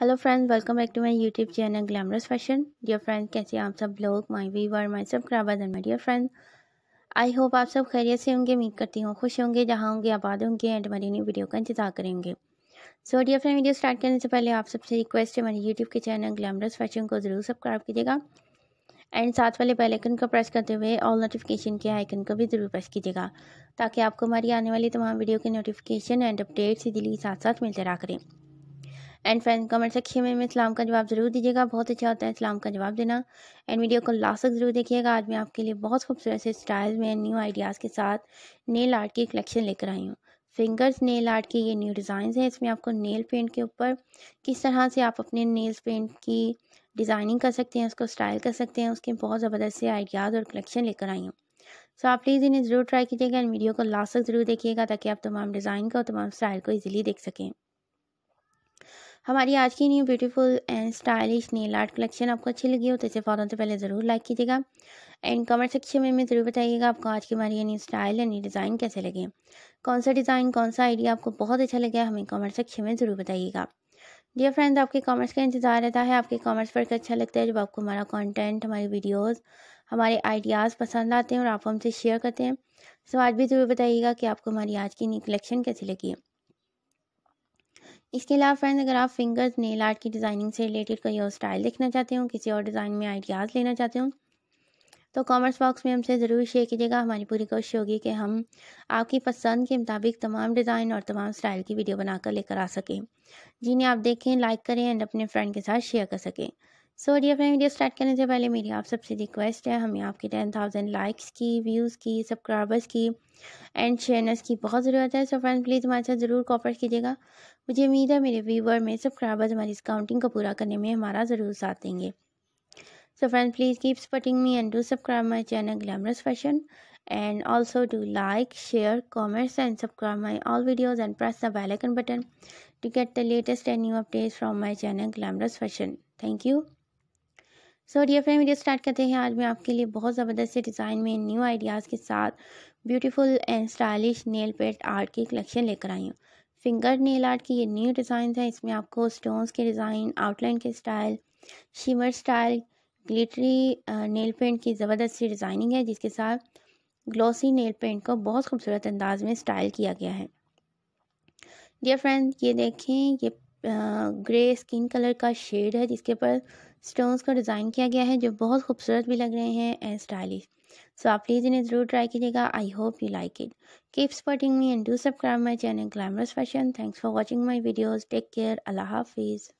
hello friends welcome back to my YouTube channel glamorous fashion dear friend कैसे आप सब लोग my were my subscriber and my dear friend I hope आप सब खैरियत से होंगे उम्मीद करती हूँ खुश होंगे जहाँ होंगे आबाद होंगे एंड हमारी न्यू वीडियो का इंतजार करेंगे so dear friend video start करने से पहले आप सबसे रिक्वेस्ट है हमारे यूट्यूब के चैनल ग्लैमरस फैशन को ज़रूर सब्सक्राइब कीजिएगा एंड साथ वाले बेलाइकन को प्रेस करते हुए ऑल नोटिफिकेशन के आइकन को भी ज़रूर प्रेस कीजिएगा ताकि आपको हमारी आने वाली तमाम वीडियो के नोटिफिकेशन एंड अपडेट्स दिली साथ साथ मिलते रहा करें एंड फ्रेंड कमेंट सेक्शन में इस्लाम का जवाब ज़रूर दीजिएगा बहुत अच्छा होता है इस्लाम का जवाब देना एंड वीडियो को लास्ट तक ज़रूर देखिएगा आज मैं आपके लिए बहुत खूबसूरत से स्टाइल में न्यू आइडियाज़ के साथ नेल आर्ट की कलेक्शन लेकर आई हूँ फिंगर्स नेल आर्ट के ये न्यू डिज़ाइन हैं इसमें आपको नेल पेंट के ऊपर किस तरह से आप अपने नेल्स पेंट की डिज़ाइनिंग कर सकते हैं उसको स्टाइल कर सकते हैं उसके बहुत ज़बरदस्त से आइडियाज़ और कलेक्शन लेकर आई हूँ सो आप प्लीज़ इन्हें ज़रूर ट्राई कीजिएगा एंड वीडियो को लास्ट तक ज़रूर देखिएगा ताकि आप तमाम डिज़ाइन का और तमाम स्टाइल को ईजिली देख सकें हमारी आज की new beautiful and stylish nail art collection आपको अच्छी लगी हो तो इसे फॉलो तो पहले ज़रूर लाइक कीजिएगा एंड कमेंट सेक्शन में हमें ज़रूर बताइएगा आपको आज की हमारी ये न्यू स्टाइल या डिज़ाइन कैसे लगे कौन सा डिज़ाइन कौन सा आइडिया आपको बहुत अच्छा लगे हमें कमेंट सेक्शन में ज़रूर बताइएगा डियर फ्रेंड्स आपके कमेंट्स का इंतज़ार रहता है आपके कमेंट्स पर अच्छा लगता है जब आपको हमारा कंटेंट हमारी वीडियोस हमारे आइडियाज़ पसंद आते हैं और आप हमसे शेयर करते हैं सो तो आज भी ज़रूर बताइएगा कि आपको हमारी आज की नई कलेक्शन कैसी लगी है इसके अलावा फ्रेंड्स अगर आप फिंगर्स नेल आर्ट की डिज़ाइनिंग से रिलेटेड कोई और स्टाइल देखना चाहते हो किसी और डिज़ाइन में आइडियाज़ लेना चाहते हो तो कमेंट्स बॉक्स में हमसे ज़रूर शेयर कीजिएगा हमारी पूरी कोशिश होगी कि हम आपकी पसंद के मुताबिक तमाम डिज़ाइन और तमाम स्टाइल की वीडियो बनाकर लेकर आ सकें जिन्हें आप देखें लाइक करें एंड अपने फ्रेंड के साथ शेयर कर सकें सो डी अपने वीडियो स्टार्ट करने से पहले मेरी आप सबसे रिक्वेस्ट है हमें आपके टेन थाउजेंड लाइक्स की व्यूज़ की सब्सक्राइबर्स की एंड शेयरनर्स की बहुत ज़रूरत है सो फ्रेंड प्लीज़ हमारे साथ ज़रूर कॉपरेट कीजिएगा मुझे उम्मीद है मेरे व्यूवर में सब्सक्राइबर्स हमारी इस काउंटिंग को पूरा करने में हमारा ज़रूर साथ देंगे so friend please keeps patting me and do subscribe my channel glamorous fashion and also do like share comments and subscribe my all videos and press the bell icon button to get the latest and new updates from my channel glamorous fashion thank you so dear friend video start करते हैं आज मैं आपके लिए बहुत ज़बरदस्त से design में न्यू आइडियाज़ के साथ ब्यूटीफुल एंड स्टाइलिश नेल पेट आर्ट की कलेक्शन लेकर आई हूँ फिंगर नेल आर्ट की ये न्यू डिज़ाइन है इसमें आपको स्टोन्स के डिज़ाइन आउटलाइन के style shimmer style glittery nail paint की ज़बरदस्त सी डिज़ाइनिंग है जिसके साथ ग्लॉसी नेल पेंट को बहुत खूबसूरत अंदाज में स्टाइल किया गया है डियर फ्रेंड ये देखें ये ग्रे स्किन कलर का शेड है जिसके ऊपर स्टोन्स का डिज़ाइन किया गया है जो बहुत खूबसूरत भी लग रहे हैं एंड स्टाइलिश सो आप प्लीज़ इन्हें ज़रूर ट्राई कीजिएगा I hope you like it keep spotting me and do subscribe my channel glamorous fashion thanks for watching my videos take care अल्लाह हाफिज़